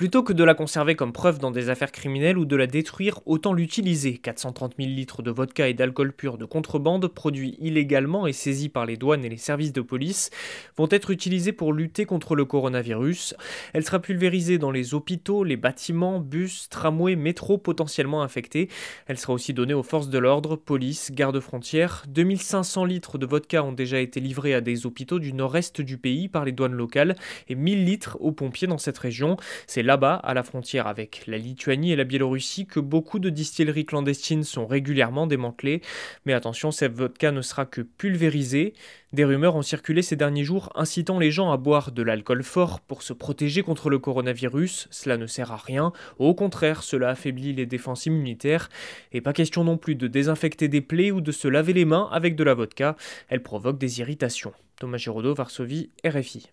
Plutôt que de la conserver comme preuve dans des affaires criminelles ou de la détruire, autant l'utiliser. 430 000 litres de vodka et d'alcool pur de contrebande, produits illégalement et saisis par les douanes et les services de police, vont être utilisés pour lutter contre le coronavirus. Elle sera pulvérisée dans les hôpitaux, les bâtiments, bus, tramways, métros potentiellement infectés. Elle sera aussi donnée aux forces de l'ordre, police, garde-frontières. 2500 litres de vodka ont déjà été livrés à des hôpitaux du nord-est du pays par les douanes locales et 1000 litres aux pompiers dans cette région. C'est là-bas, à la frontière avec la Lituanie et la Biélorussie, que beaucoup de distilleries clandestines sont régulièrement démantelées. Mais attention, cette vodka ne sera que pulvérisée. Des rumeurs ont circulé ces derniers jours incitant les gens à boire de l'alcool fort pour se protéger contre le coronavirus. Cela ne sert à rien. Au contraire, cela affaiblit les défenses immunitaires. Et pas question non plus de désinfecter des plaies ou de se laver les mains avec de la vodka. Elle provoque des irritations. Thomas Giraudot, Varsovie, RFI.